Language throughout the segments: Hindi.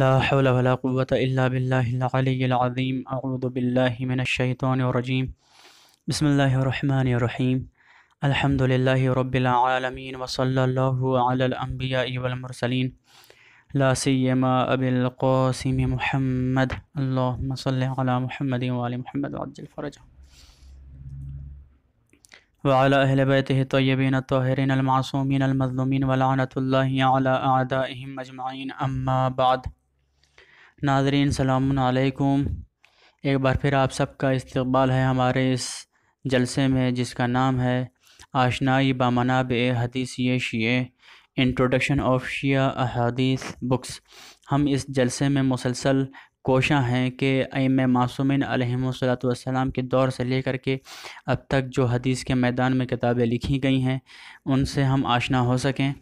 लाहौलवलाक़वत अल्लाबिल्लाज़ीम अबुबिल्लिमिनशैतरजीम बसमीम अलहमदिल्ला रबालमीन वसल्लाम्बियामरसलिन लासीमा अबिलकसिम महमद महमद महमद वाजफ़रज वाला अहलबैत तयबिन तोहरिन अलमासूमिन अलमजलूमिन वलानतल्ला आदा अहम अजमाइन अम्मा बाद नाजरीन सलामकुम एक बार फिर आप सबका इस्तबाल है हमारे इस जलसे में जिसका नाम है आशनाई बामनाब हदीसी शिए introduction of Shia Hadis books हम इस जलसे में मुसलसल कोशा हैं कि अम मासूमिन सलाम के दौर से लेकर के अब तक जो हदीस के मैदान में किताबें लिखी गई हैं उनसे हम आशना हो सकें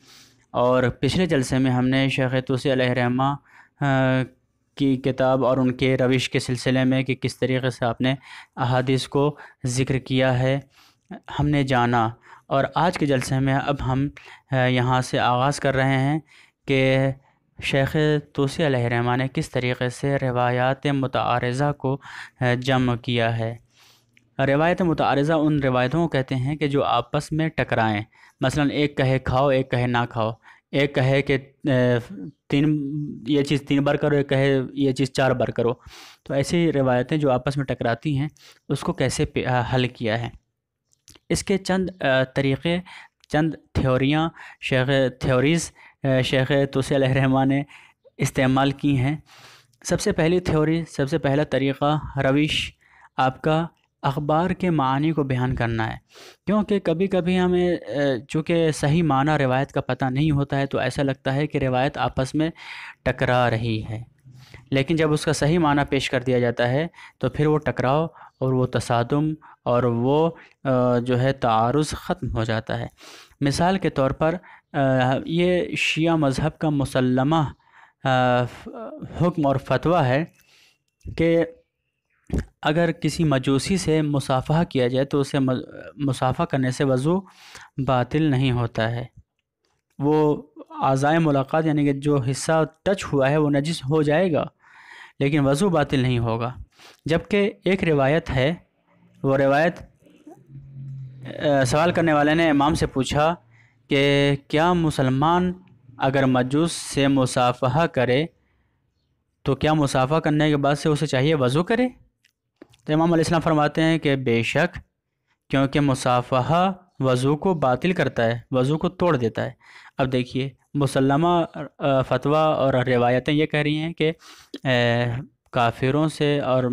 और पिछले जलसे में हमने शेख तुसी रहमा की किताब और उनके रविश के सिलसिले में कि किस तरीके से आपने अहादीस को ज़िक्र किया है हमने जाना और आज के जलसे में अब हम यहाँ से आगाज़ कर रहे हैं कि शेख तोसी रहमान ने किस तरीके से रवायात मतारज़ा को जम किया है रवायत मुतारज़ा उन रवायतों को कहते हैं कि जो आपस में टकराएं मसलन एक कहे खाओ एक कहे ना खाओ एक कहे कि तीन ये चीज़ तीन बार करो एक कहे ये चीज़ चार बार करो तो ऐसी रिवायतें जो आपस में टकराती हैं उसको कैसे हल किया है इसके चंद तरीक़े चंद थ्योरियाँ शेख थ्योरीज़ शेख तोसल रहमान ने इस्तेमाल की हैं सबसे पहली थ्योरी सबसे पहला तरीक़ा रविश आपका अखबार के मानी को बयान करना है क्योंकि कभी कभी हमें चूँकि सही माना रिवायत का पता नहीं होता है तो ऐसा लगता है कि रिवायत आपस में टकरा रही है लेकिन जब उसका सही माना पेश कर दिया जाता है तो फिर वो टकराव और वो तसादम और वो जो है तारुज़ ख़त्म हो जाता है मिसाल के तौर पर ये शिया मज़हब का मुसलमा हुक्म और फतवा है कि अगर किसी मजूसी से मुसाफ़ा किया जाए तो उसे मुसाफ़ा करने से वज़ू बातिल नहीं होता है वो आज़ाए मुलाकात यानी कि जो हिस्सा टच हुआ है वो नजिस हो जाएगा लेकिन वज़ू बातिल नहीं होगा जबकि एक रिवायत है वो रिवायत सवाल करने वाले ने इमाम से पूछा कि क्या मुसलमान अगर मजूस से मुसाफ़ा करे तो क्या मुसाफ़ा करने के बाद से उसे चाहिए वज़ू करे तो इमाम इस्लाम फरमाते हैं कि बेशक क्योंकि मुसाफ़ा वज़ू को बातिल करता है वज़ू को तोड़ देता है अब देखिए मुसलमा फतवा और रिवायतें ये कह रही हैं कि काफिरों से और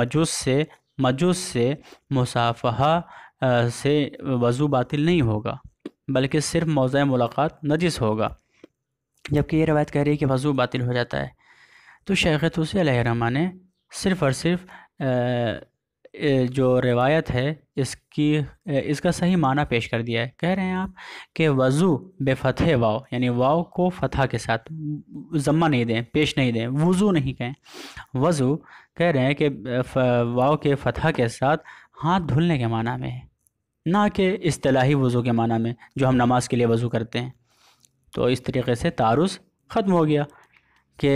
मजूस से मजूस से मुसाफ़ा से वज़ू बातिल नहीं होगा बल्कि सिर्फ मौज़ मुलाकात नजिस होगा जबकि ये रवायत कह रही है कि वज़ू बातिल हो जाता है तो शेख तूसी रहमा ने सिर्फ़ और सिर्फ जो रिवायत है इसकी इसका सही माना पेश कर दिया है कह रहे हैं आप कि वज़ू बेफतह वाव यानी वाव को फतह के साथ जम्मा नहीं दें पेश नहीं दें वज़ू नहीं कहें वज़ू कह रहे हैं कि वाव के फतह के साथ हाथ धुलने के माना में है ना कि अतलाही वज़ू के माना में जो हम नमाज के लिए वज़ू करते हैं तो इस तरीके से तारुस ख़त्म हो गया कि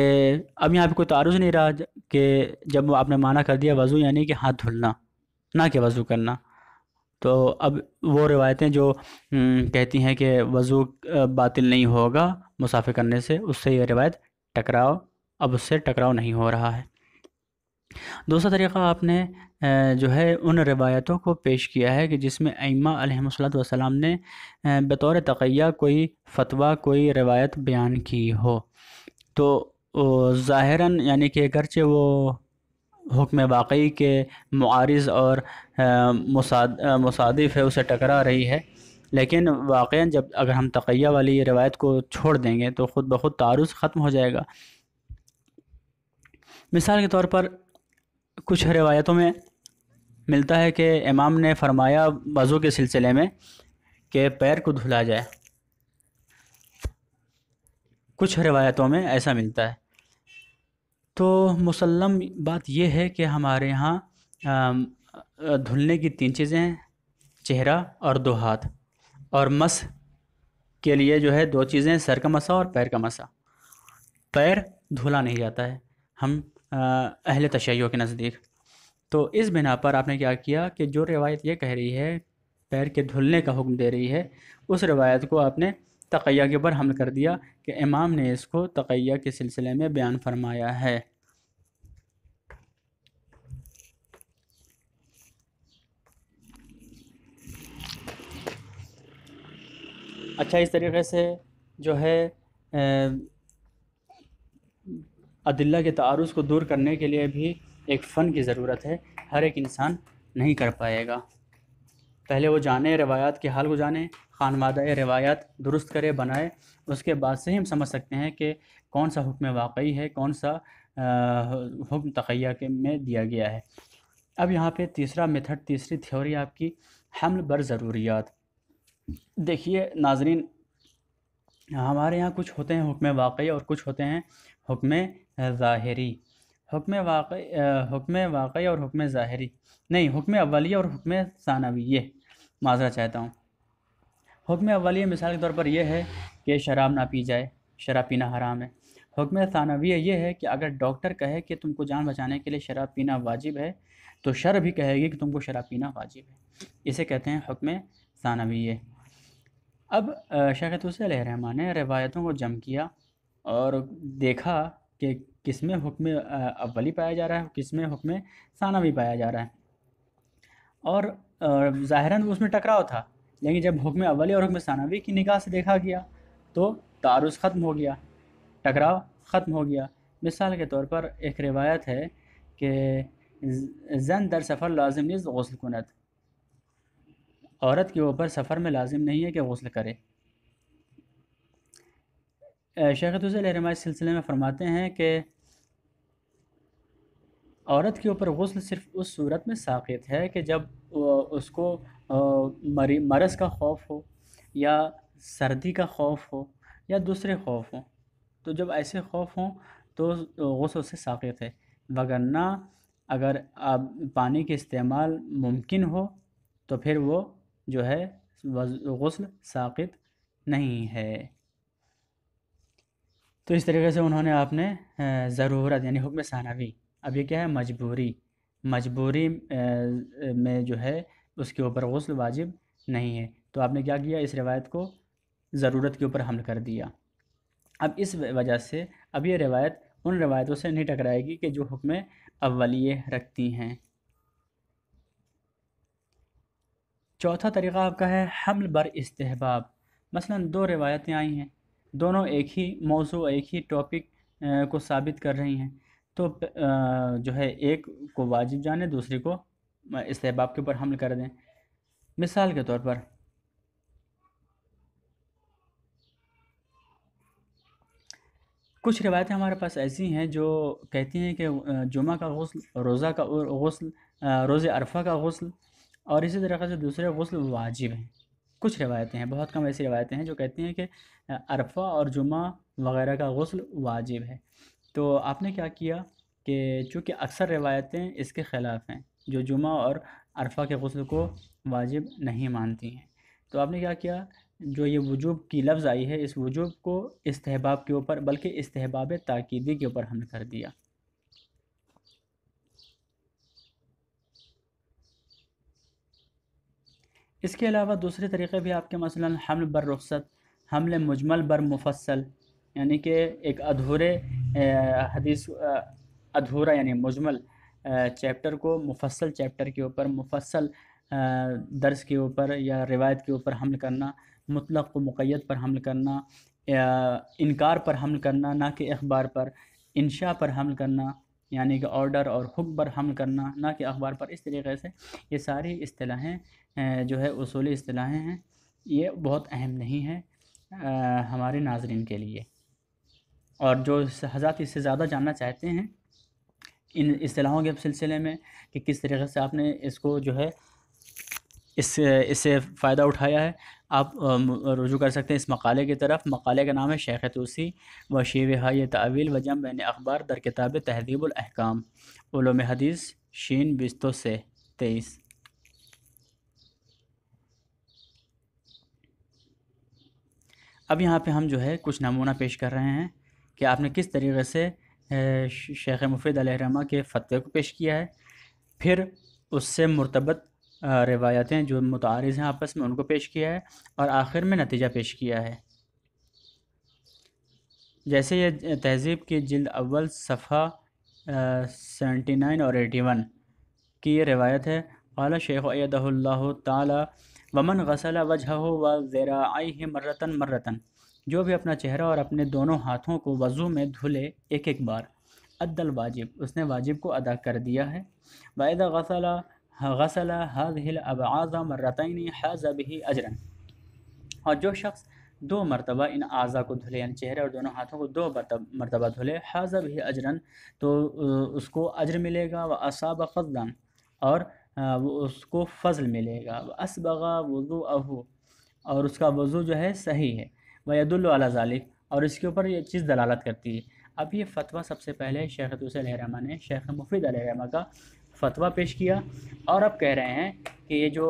अब यहाँ पे कोई तारुज नहीं रहा कि जब आपने माना कर दिया वज़ू यानी कि हाथ धुलना ना कि वज़ू करना तो अब वो रिवायतें जो कहती हैं कि वज़ू बातिल नहीं होगा मुसाफिर करने से उससे ये रिवायत टकराव अब उससे टकराव नहीं हो रहा है दूसरा तरीक़ा आपने जो है उन रिवायतों को पेश किया है कि जिसमें अम्मासलाम ने बतौर तकैया कोई फतवा कोई रिवायत बयान की हो तो ज़ाहरा यानी कि अगरचे वो हुक्म वाकई के मारज़ और मुसादिफ है उसे टकरा रही है लेकिन वाक़ जब अगर हम तकैया वाली रवायत को छोड़ देंगे तो ख़ुद ब खुद तारुज़ ख़त्म हो जाएगा मिसाल के तौर पर कुछ रिवायतों में मिलता है कि इमाम ने फरमाया वज़ू के सिलसिले में कि पैर को धुला जाए कुछ रिवायतों में ऐसा मिलता है तो मुसलम बात यह है कि हमारे यहाँ धुलने की तीन चीज़ें हैं चेहरा और दो हाथ और मस के लिए जो है दो चीज़ें सर का मसा और पैर का मसा पैर धुला नहीं जाता है हम अहल तशैयों के नज़दीक तो इस बिना पर आपने क्या किया कि जो रिवायत ये कह रही है पैर के धुलने का हुक्म दे रही है उस रिवायत को आपने तकैया के ऊपर हमल कर दिया कि इमाम ने इसको तकैया के सिलसिले में बयान फरमाया है अच्छा इस तरीके से जो है अदिल्ला के तारुज़ को दूर करने के लिए भी एक फ़न की ज़रूरत है हर एक इंसान नहीं कर पाएगा पहले वो जाने रवायात के हाल को जाने खानवादा रवायात दुरुस्त करे बनाए उसके बाद से ही हम समझ सकते हैं कि कौन सा हुक्म वाकई है कौन सा हुक्म तखैया के में दिया गया है अब यहाँ पे तीसरा मेथड तीसरी थ्योरी आपकी हमल बर ज़रूरियात देखिए नाजरीन हमारे यहाँ कुछ होते हैं हुक्म वाकई और कुछ होते हैं हुक्म ज़ाहरी हुक्म वाकई हुक्म वाकई और हुक्म ज़ाहरी नहीं हुक्म अवलिया और हुक्म ये माजरा चाहता हूँ हुक्म अवलिया मिसाल के तौर पर यह है कि शराब ना पी जाए शराब पीना हराम है हुक्म थानविया यह है कि अगर डॉक्टर कहे कि तुमको जान बचाने के लिए शराब पीना वाजिब है तो शर भी कहेगी कि तुमको शराब पीना वाजिब है इसे कहते हैं हुक्म थानवीय अब शेख हुसैल रहमान ने रवायतों को जम किया और देखा कि किस में हुक्म अवली पाया जा रहा है किस में हुक्म सानवी पाया जा रहा है और ज़ाहिरन उसमें टकराव था लेकिन जब हुक्म अवली और हुक्म सानवी की निगाह से देखा गया तो तारुस ख़त्म हो गया टकराव ख़त्म हो गया मिसाल के तौर पर एक रिवायत है कि जन दर सफ़र लाजिम निज़ गसल कुनत औरत के ऊपर सफ़र में लाजिम नहीं है कि गसल करे शेख तुसलमा इस सिलसिले में फ़रमाते हैं कि औरत के ऊपर गसल सिर्फ उस सूरत में साखित है कि जब उसको मरी मरस का खौफ हो या सर्दी का खौफ हो या दूसरे खौफ हों तो जब ऐसे खौफ हों तो गसल से साफ है वगरना अगर आप पानी के इस्तेमाल मुमकिन हो तो फिर वो जो है गसल साक़त नहीं है तो इस तरीके से उन्होंने आपने ज़रूरत यानी हुक्म सानवी अब ये क्या है मजबूरी मजबूरी में जो है उसके ऊपर गसल वाजिब नहीं है तो आपने क्या किया इस रिवायत को ज़रूरत के ऊपर हमल कर दिया अब इस वजह से अब ये रिवायत उन रिवायतों से नहीं टकराएगी कि जो हुक्म अवलिए रखती हैं चौथा तरीक़ा आपका है हमल बर इस्तेहबाब मसलन दो रिवायतें आई हैं दोनों एक ही मौजू एक ही टॉपिक को साबित कर रही हैं तो जो है एक को वाजिब जाने दूसरे को इसबाब के ऊपर हमल कर दें मिसाल के तौर पर कुछ रिवायतें हमारे पास ऐसी हैं जो कहती हैं कि जुमा का गसल रोज़ा का गसल रोज़ अरफा का गसल और इसी तरीके से दूसरे गसल वाजिब हैं कुछ रिवायतें हैं बहुत कम ऐसी रिवायतें हैं जो कहती हैं कि अरफा और जुमा वगैरह का गसल वाजिब है तो आपने क्या किया कि चूँकि अक्सर रिवायतें इसके ख़िलाफ़ हैं जो जुमा और अरफा के गसल को वाजिब नहीं मानती हैं तो आपने क्या किया जो ये वजूब की लफ्ज़ आई है इस वजूब को इस्तेहबाब के ऊपर बल्कि इस्तेहबाब ताकीदी के ऊपर हमने कर दिया इसके अलावा दूसरे तरीक़े भी आपके मसलन हमल बर रुखसत हमल मुजमल बर मुफसल यानी कि एक अधूरे हदीस अधूरा यानी मुजमल चैप्टर को मुफसल चैप्टर के ऊपर मुफसल दर्स के ऊपर या रिवायत के ऊपर हमल करना मुतलक़ मुक़ैत पर हमल करना इनकार पर हमल करना ना कि अखबार पर इंशा पर हमल करना यानी कि ऑर्डर और हुक पर हमल करना ना कि अखबार पर इस तरीके से ये सारी असलाहें जो है असूली असलाहें हैं ये बहुत अहम नहीं है हमारे नाजरन के लिए और जो हज़ात इससे ज़्यादा जानना चाहते हैं इन असलाहों के सिलसिले में कि किस तरीके से आपने इसको जो है इससे इससे फ़ायदा उठाया है आप रुजू कर सकते हैं इस मकाले की तरफ मकाले का नाम है शेख तोसी व शेव हाई तावील व जम बैन अखबार दर किताब तहदीबुलहकाम उलम हदीस शीन बिस्तो से तेईस अब यहाँ पे हम जो है कुछ नमूना पेश कर रहे हैं कि आपने किस तरीके से शेख मुफीद अलहरमा के फ़तवे को पेश किया है फिर उससे मुरतबत रवायतें जो मुतारज़ हैं आपस में उनको पेश किया है और आखिर में नतीजा पेश किया है जैसे यह तहज़ीब की जल्द अव्वल सफ़ा सेवेंटी नाइन और एटी वन की ये रवायत है अला शेख अदल्ला तमन गसल वजह व ज़रा मर्रतन मर्रतन जो भी अपना चेहरा और अपने दोनों हाथों को वज़ू में धुले एक एक बार अद्दल वाजिब उसने वाजिब को अदा कर दिया है वायदा गसला गसला हिल अब आज़ा मर्रतनी अब ही अजरन और जो शख्स दो मरतबा इन आज़ा को धुले यानी चेहरे और दोनों हाथों को दो मरतबा धुले अब ही अजरन तो उसको अजर मिलेगा व असाब फजलन और उसको फजल मिलेगा व असबगा वज़ू और उसका वज़ू जो है सही है वयदुल्लाजालिक और इसके ऊपर ये चीज़ दलालत करती है अब ये फ़तवा सबसे पहले शेख हुसैन रहमा ने शेख मुफीद रहमा का फ़तवा पेश किया और अब कह रहे हैं कि ये जो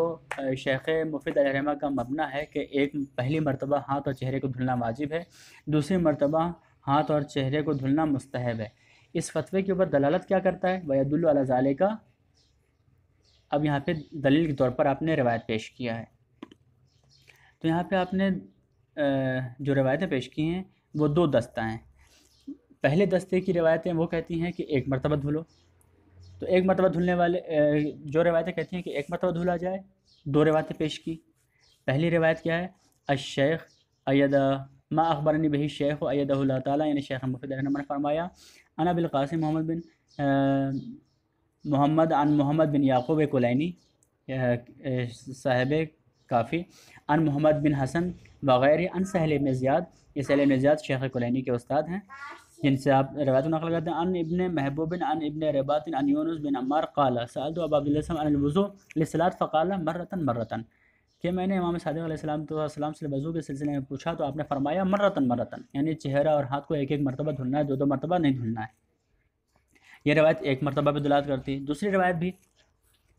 शेख मुफीद रहमा का मबना है कि एक पहली मरतबा हाथ और चेहरे को धुलना वाजिब है दूसरी मरतबा हाथ और चेहरे को धुलना मुस्तहब है इस फतवे के ऊपर दलालत क्या करता है वैदुल्लाजाले का अब यहाँ पे दलील के तौर पर आपने रवायत पेश किया है तो यहाँ पे आपने जो रवायतें पेश की हैं वो दो दस्ता हैं पहले दस्ते की रवायतें वो कहती हैं कि एक मरतबा धुलो तो एक मरतबा धुलने वाले जो रवायतें कहती हैं कि एक मरतबा धुला जाए दो रवायतें पेश की पहली रवायत क्या है अशेख अयदा अखबर ने बही शेख अयदा ताली शेख मुफद ने फरमाया अना बिल कासिम मोहम्मद बिन मोहम्मद अन मोहम्मद बिन याकूब कोलैनी साहेब काफ़ी अन मोहम्मद बिन हसन वगैरह अन सहल इबन ज़ियाद ये सहल ज़ियाद शेख कुलैनी के उस्ताद हैं जिनसे आप रवायत नकल करते हैं अन इबन महबूबिन अन इबन रबात अन यूनुस बिन अमार काला साल तो अब अब्दुल्लसलात फ़काला मर्रतन मर्रतन कि मैंने इमाम सदक़म तो सलाम से वज़ू के सिलसिले में पूछा तो आपने फरमाया मर्रतन मर्रतन यानी चेहरा और हाथ को एक एक मरतबा धुलना है दो दो मरतबा नहीं धुलना है यह रवायत एक मरतबा भी दुलात करती है दूसरी रवायत भी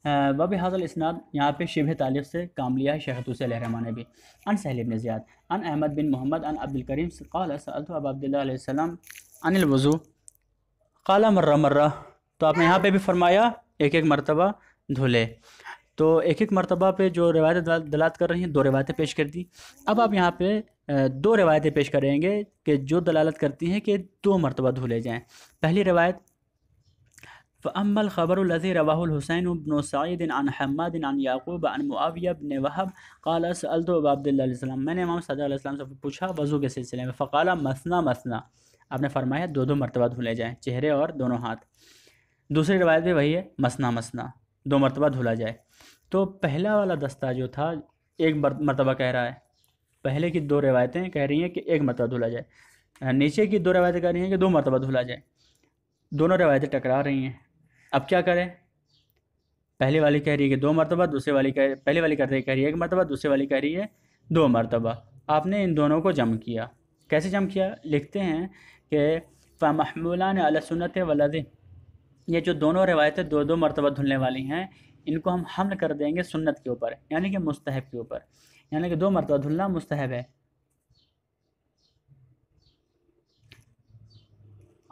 बब हाजल इसनाद यहाँ पे शिब तालिफ से काम लिया है शेखतुस लहरमान ने भी अन सहलब ने ज़ियाद अन अहमद बिन मोहम्मद अन अब्दुलकरीम अब अब्दुल्लम अनिल वज़ू काला मर्रा मर्रा तो आपने यहाँ पे भी फरमाया एक एक मरतबा धुले तो एक एक मरतबा पे जो रवायतें दलात कर रही हैं दो रवायतें पेश कर दी अब आप यहाँ पे दो रवायतें पेश करेंगे कि जो दलालत करती हैं कि दो मरतबा धुले जाएँ पहली रवायत फ़अमल ख़बर रवाहुलसैन बन सैद अन हमद अन याकूब अन मुआविया बन वहब काला सल्तबाब्दुल्लम मैंने इमाम सदाम से पूछा वज़ू के सिलसिले में फ़काला मसना मसना आपने फरमाया दो दो मरतबा धुले जाएँ चेहरे और दोनों हाथ दूसरी रवायत भी वही है मसना मसना दो मरतबा धुला जाए तो पहला वाला दस्ता जो था एक मरतबा कह रहा है पहले की दो रिवायतें कह रही हैं कि एक मरतबा धुला जाए नीचे की दो रवायतें कह रही हैं कि दो मरतबा धुला जाए दोनों रवायतें टकरा रही हैं अब क्या करें पहले वाली कह रही है कि दो मरतबा दूसरे वाली कह पहले वाली कह रही है एक मरतबा दूसरे वाली कह रही है दो मरतबा आपने इन दोनों को जम किया कैसे जम किया लिखते हैं कि महमूलान अलसनत वलद ये जो दोनों रिवायतें दो दो मरतबा धुलने वाली हैं इनको हम हमल कर देंगे सुन्नत के ऊपर यानी कि मुस्तहब के ऊपर यानी कि दो मरतबा धुलना मुस्तहब है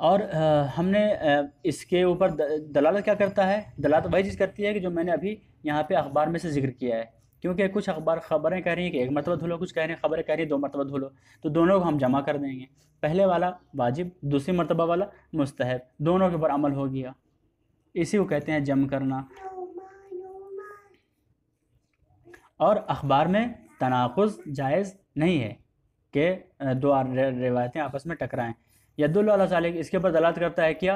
और हमने इसके ऊपर दलालत क्या करता है दलालत तो वही चीज़ करती है कि जो मैंने अभी यहाँ पे अखबार में से जिक्र किया है क्योंकि कुछ अखबार खबरें कह रही हैं कि एक मरतबा धुलो कुछ कह रहे हैं खबरें कह रही हैं दो मरतबा धुलो तो दोनों को हम जमा कर देंगे पहले वाला वाजिब दूसरी मरतबा वाला मुस्तहब दोनों के ऊपर अमल हो गया इसी को कहते हैं जम करना और अखबार में तनाखुज जायज़ नहीं है कि दो रिवायतें आपस में टकराएं यदुल्ला सालिक इसके ऊपर दलात करता है क्या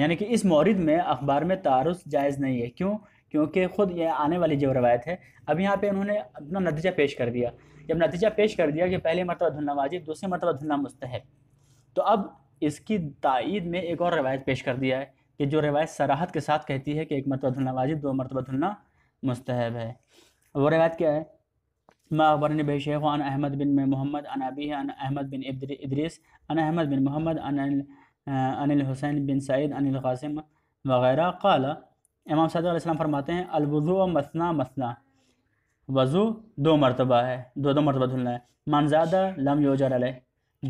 यानी कि इस मौरद में अखबार में तारस जायज़ नहीं है क्यों क्योंकि ख़ुद ये आने वाली जो रवायत है अब यहाँ पे उन्होंने अपना नतीजा पेश कर दिया जब नतीजा पेश कर दिया कि पहले मरतबा धुलना वाजिब दूसरे मरतबा धुलना मुस्तहब तो अब इसकी तइद में एक और रवायत पेश कर दिया है कि जो रवायत सराहत के साथ कहती है कि एक मरतबा धुलना वाजिब दो मरतबा धुलना मुस्तहब है वो रवायत क्या है माबरन बे शेख अन अहमद बिन मोहम्मद अन अबी अन अहमद बिन इदरीस अन अहमद बिन मोहम्मद अन अनिल हुसैन बिन सईद अनिल कासिम वगैरह कल इमाम सदम फरमाते हैं व मसना मसना वज़ू दो मरतबा है दो दो मरतबा धुलना है मनजादा लम योजर अल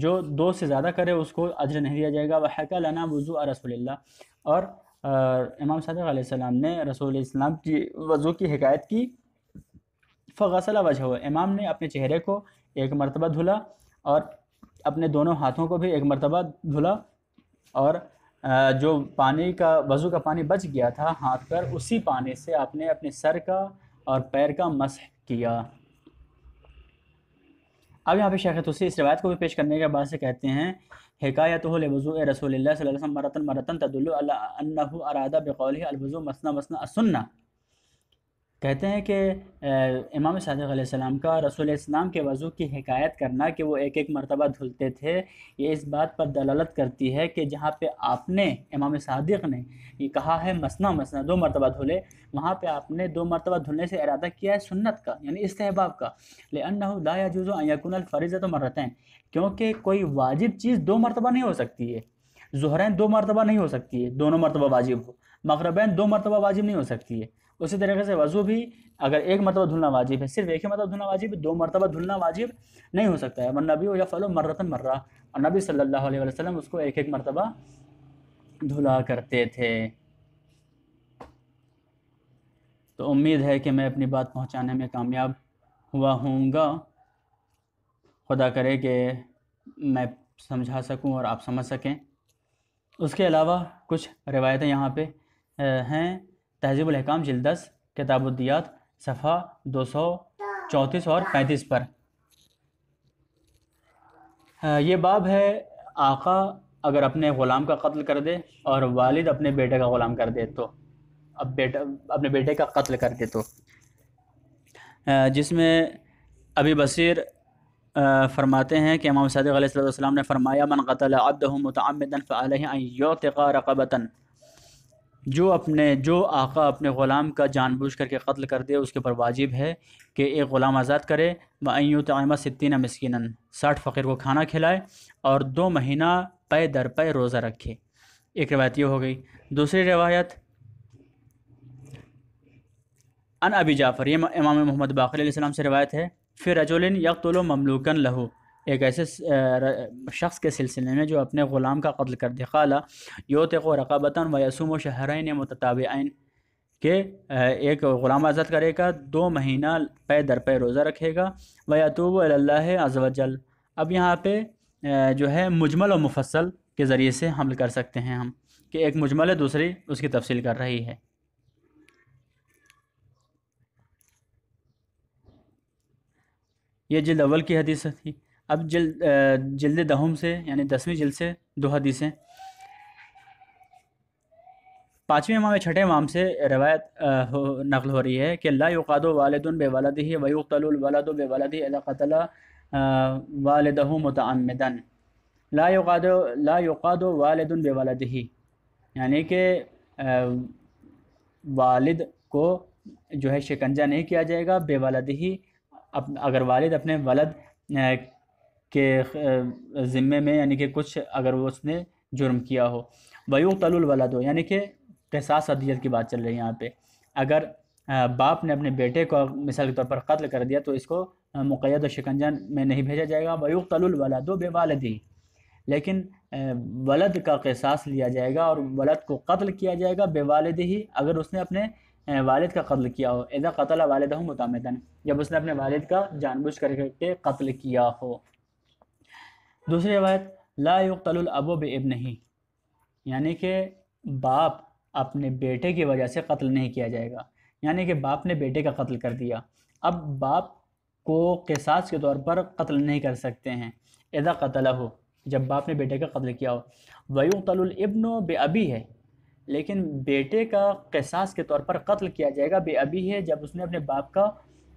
जो दो से ज़्यादा करे उसको अजर नहीं दिया जाएगा वह हक लना वज़ू रसोल्ला और इमाम सदम ने रसोल की वज़ू की हकायत की फ़गसला वजह हुआ इमाम ने अपने चेहरे को एक मरतबा धुला और अपने दोनों हाथों को भी एक मरतबा धुला और जो पानी का वज़ू का पानी बच गया था हाथ पर उसी पानी से आपने अपने सर का और पैर का मसह किया अब यहाँ पे शेख तुसी इस रवायत को भी पेश करने के बाद से कहते हैं हकायत वज़ू रसोल्ला मरतन मरतन तदुल्ल अरादा बकौल अलवज़ू मसना मसना असन्ना कहते हैं कि इमाम सदक का रसूल इस्लाम के वज़ू की हकायत करना कि वो एक एक मरतबा धुलते थे ये इस बात पर दलालत करती है कि जहाँ पे आपने इमाम सदक ने ये कहा है मसना मसना दो मरतबा धुले वहाँ पे आपने दो मरतबा धुलने से इरादा किया है सुन्नत का यानी इस्तेहबाब का लेनदाया जुज़ोकुन फ़रीज़त मरतें क्योंकि कोई वाजिब चीज़ दो मरतबा नहीं हो सकती है जहरें दो मरतबा नहीं हो सकती है दोनों मरतबा वाजिब हो मगरबैन दो मरतबा वाजिब नहीं हो सकती है उसी तरीके से वज़ू भी अगर एक मरतबा धुलना वाजिब है सिर्फ एक ही मरतबा धुलना वाजिब दो मरतबा धुलना वाजिब नहीं हो सकता है नबी या फलो मर्रतन मर्रा और नबी सल्लल्लाहु अलैहि वसल्लम उसको एक एक मरतबा धुला करते थे तो उम्मीद है कि मैं अपनी बात पहुंचाने में कामयाब हुआ हूँगा खुदा करे कि मैं समझा सकूं और आप समझ सकें उसके अलावा कुछ रिवायतें यहाँ पे हैं तहजीबुलहकाम दस किताबुद्दियात सफ़ा दो सौ चौंतीस और पैंतीस पर यह बाब है आका अगर अपने ग़ुलाम का कत्ल कर दे और वालिद अपने बेटे का ग़ुलाम कर दे तो अब बेटा अपने बेटे का कत्ल कर दे तो जिसमें अभी बसीर फरमाते हैं कि इमाम सदक़ ने फरमाया मन कतल अब्द मतमदन फ़ल रकबता जो अपने जो आका अपने ग़ुलाम का जानबूझ करके कत्ल कर दे उसके ऊपर वाजिब है कि एक ग़ुलाम आज़ाद करे वयूँ तयमा सितना मस्किन साठ फ़कीर को खाना खिलाए और दो महीना पे दर पे रोज़ा रखे एक रवायत ये हो गई दूसरी रवायत अन अबी जाफ़र ये इमाम मोहम्मद बाकर से रवायत है फिर रजोलिन यकतुल ममलूकन लहू एक ऐसे शख्स के सिलसिले में जो अपने ग़ुलाम का कत्ल कर दिखाला योत तेको रकाबता व यसूम ने मतताबन के एक ग़ुलाम आज़ाद करेगा दो महीना पे दर पे रोज़ा रखेगा व यतूब अजवजल अब यहाँ पे जो है मुजमल व मुफसल के ज़रिए से हमल कर सकते हैं हम कि एक मुजमल है दूसरी उसकी तफसील कर रही है ये जिल्द अव्वल की हदीस थी अब जल जल्द दहम से यानी दसवीं जल्द से दो हदीसें पाँचवें इमाम छठे इमाम से रवायत नकल हो रही है कि ला बे वालद बेवालद ही वयुकतलवालद बेवालद कतल वालद मतमदन ला युकाद ला बे वालद ही यानी कि वालिद को जो है शिकंजा नहीं किया जाएगा वालद ही अगर वालिद अपने वालद के ज़िम्मे में यानी कि कुछ अगर वो उसने जुर्म किया हो वयू तलवलद हो यानी कि कसास अदियत की बात चल रही है यहाँ पे अगर बाप ने अपने बेटे को मिसाल के तौर पर कत्ल कर दिया तो इसको मुकैद शिकंजा में नहीं भेजा जाएगा वयू तलवलद बेवालदी लेकिन वलद का कहसास लिया जाएगा और वलद को कत्ल किया जाएगा बेवालद ही अगर उसने अपने वालद का कत्ल किया हो एजा कतल वालद हो मुतमदन जब उसने अपने वालद का जानबूझ करके कत्ल किया हो दूसरी रवायत ला बे बेब नहीं यानी कि बाप अपने बेटे की वजह से कत्ल नहीं किया जाएगा यानी कि बाप ने बेटे का कत्ल कर दिया अब बाप को किसास के तौर पर कत्ल नहीं कर सकते हैं इदा कतला हो जब बाप ने बेटे का कत्ल किया हो बे अभी है लेकिन बेटे का किसास के तौर पर कत्ल किया जाएगा बेअबी है जब उसने अपने बाप का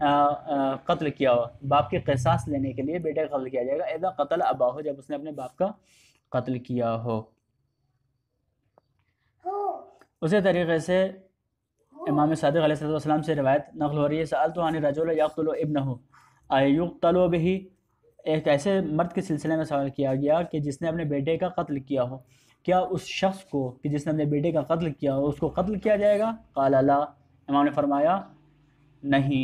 कत्ल किया हुआ बाप के कहसास लेने के लिए बेटे का कत्ल किया जाएगा एदा कत्ल अबा हो जब उसने अपने बाप का कत्ल किया हो उसी तरीके से इमाम सदक अलैहिस्सलाम से रवायत नकल हो रही है साल तो आने रजोल याकतुल इबन हो आयुक्तलो भी एक ऐसे मर्द के सिलसिले में सवाल किया गया कि जिसने अपने बेटे का कत्ल किया हो क्या उस शख्स को कि जिसने अपने बेटे का कत्ल किया हो उसको कत्ल किया जाएगा अला इमाम ने फरमाया नहीं